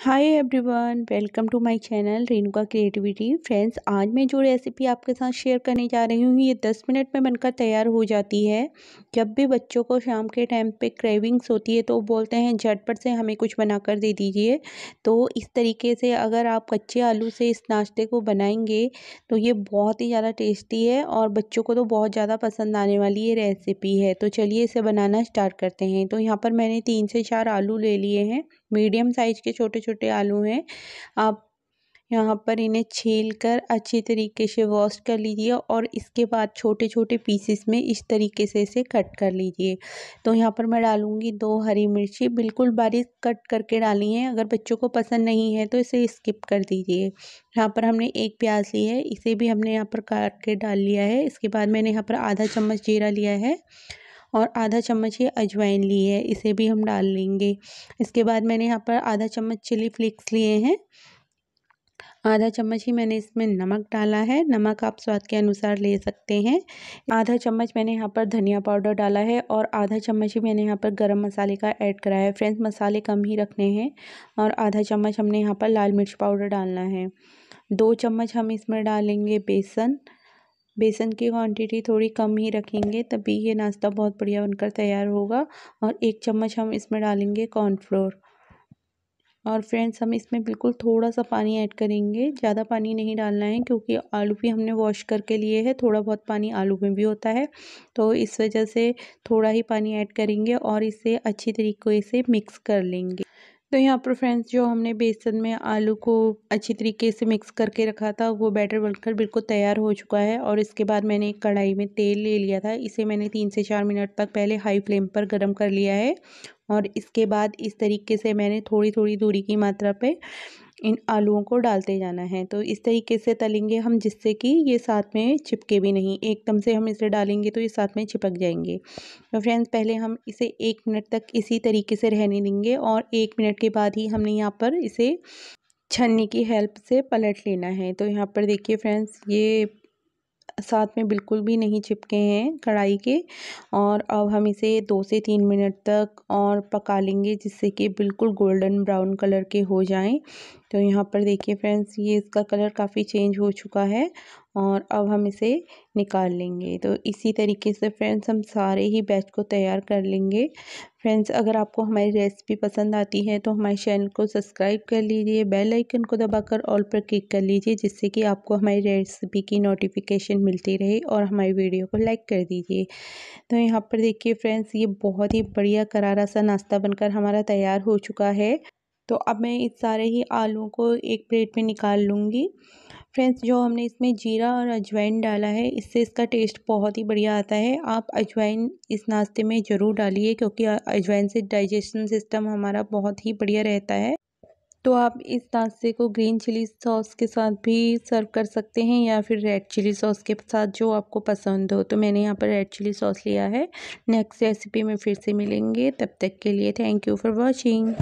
hi everyone welcome to my channel Renuka creativity friends आज मैं जो रेसिपी आपके साथ शेयर करने जा रही हूँ ये दस मिनट में बनकर तैयार हो जाती है जब भी बच्चों को शाम के टाइम पे क्रेविंग्स होती है तो बोलते हैं झटपट से हमें कुछ बनाकर दे दीजिए तो इस तरीके से अगर आप कच्चे आलू से इस नाश्ते को बनाएंगे तो ये बहुत ही ज़्यादा टेस्टी है और बच्चों को तो बहुत ज़्यादा पसंद आने वाली ये रेसिपी है तो चलिए इसे बनाना स्टार्ट करते हैं तो यहाँ पर मैंने तीन से चार आलू ले लिए हैं मीडियम साइज़ के छोटे छोटे आलू हैं आप यहाँ पर इन्हें छील कर अच्छी तरीके से वॉश कर लीजिए और इसके बाद छोटे छोटे पीसेस में इस तरीके से इसे कट कर लीजिए तो यहाँ पर मैं डालूँगी दो हरी मिर्ची बिल्कुल बारीक कट करके डाली है अगर बच्चों को पसंद नहीं है तो इसे स्किप कर दीजिए यहाँ पर हमने एक प्याज ली है इसे भी हमने यहाँ पर काट के डाल लिया है इसके बाद मैंने यहाँ पर आधा चम्मच जीरा लिया है और आधा चम्मच ये अजवाइन ली है इसे भी हम डाल लेंगे इसके बाद मैंने यहाँ पर आधा चम्मच चिली फ्लेक्स लिए हैं आधा चम्मच ही मैंने इसमें नमक डाला है नमक आप स्वाद के अनुसार ले सकते हैं आधा चम्मच मैंने यहाँ पर धनिया पाउडर डाला है और आधा चम्मच ही मैंने यहाँ पर गरम मसाले का ऐड कराया है फ्रेंड्स मसाले कम ही रखने हैं और आधा चम्मच हमने यहाँ पर लाल मिर्च पाउडर डालना है दो चम्मच हम इसमें डालेंगे बेसन बेसन की क्वांटिटी थोड़ी कम ही रखेंगे तभी ये नाश्ता बहुत बढ़िया बनकर तैयार होगा और एक चम्मच हम इसमें डालेंगे कॉर्नफ्लोर और फ्रेंड्स हम इसमें बिल्कुल थोड़ा सा पानी ऐड करेंगे ज़्यादा पानी नहीं डालना है क्योंकि आलू भी हमने वॉश करके लिए है थोड़ा बहुत पानी आलू में भी होता है तो इस वजह से थोड़ा ही पानी ऐड करेंगे और इसे अच्छी तरीके से मिक्स कर लेंगे तो यहाँ पर फ्रेंड्स जो हमने बेसन में आलू को अच्छी तरीके से मिक्स करके रखा था वो बैटर बनकर बिल्कुल तैयार हो चुका है और इसके बाद मैंने एक कढ़ाई में तेल ले लिया था इसे मैंने तीन से चार मिनट तक पहले हाई फ्लेम पर गर्म कर लिया है और इसके बाद इस तरीके से मैंने थोड़ी थोड़ी दूरी की मात्रा पर इन आलूओं को डालते जाना है तो इस तरीके से तलेंगे हम जिससे कि ये साथ में चिपके भी नहीं एकदम से हम इसे डालेंगे तो ये साथ में चिपक जाएंगे तो फ्रेंड्स पहले हम इसे एक मिनट तक इसी तरीके से रहने देंगे और एक मिनट के बाद ही हमने यहाँ पर इसे छन्नी की हेल्प से पलट लेना है तो यहाँ पर देखिए फ्रेंड्स ये साथ में बिल्कुल भी नहीं चिपके हैं कढ़ाई के और अब हम इसे दो से तीन मिनट तक और पका लेंगे जिससे कि बिल्कुल गोल्डन ब्राउन कलर के हो जाएं तो यहाँ पर देखिए फ्रेंड्स ये इसका कलर काफ़ी चेंज हो चुका है और अब हम इसे निकाल लेंगे तो इसी तरीके से फ्रेंड्स हम सारे ही बैच को तैयार कर लेंगे फ्रेंड्स अगर आपको हमारी रेसिपी पसंद आती है तो हमारे चैनल को सब्सक्राइब कर लीजिए बेल आइकन को दबाकर ऑल पर क्लिक कर लीजिए जिससे कि आपको हमारी रेसिपी की नोटिफिकेशन मिलती रहे और हमारी वीडियो को लाइक कर दीजिए तो यहाँ पर देखिए फ्रेंड्स ये बहुत ही बढ़िया करारा सा नाश्ता बनकर हमारा तैयार हो चुका है तो अब मैं इस सारे ही आलूओं को एक प्लेट में निकाल लूँगी फ्रेंड्स जो हमने इसमें जीरा और अजवाइन डाला है इससे इसका टेस्ट बहुत ही बढ़िया आता है आप अजवाइन इस नाश्ते में ज़रूर डालिए क्योंकि अजवाइन से डाइजेशन सिस्टम हमारा बहुत ही बढ़िया रहता है तो आप इस नाश्ते को ग्रीन चिली सॉस के साथ भी सर्व कर सकते हैं या फिर रेड चिली सॉस के साथ जो आपको पसंद हो तो मैंने यहाँ पर रेड चिली सॉस लिया है नेक्स्ट रेसिपी में फिर से मिलेंगे तब तक के लिए थैंक यू फॉर वॉचिंग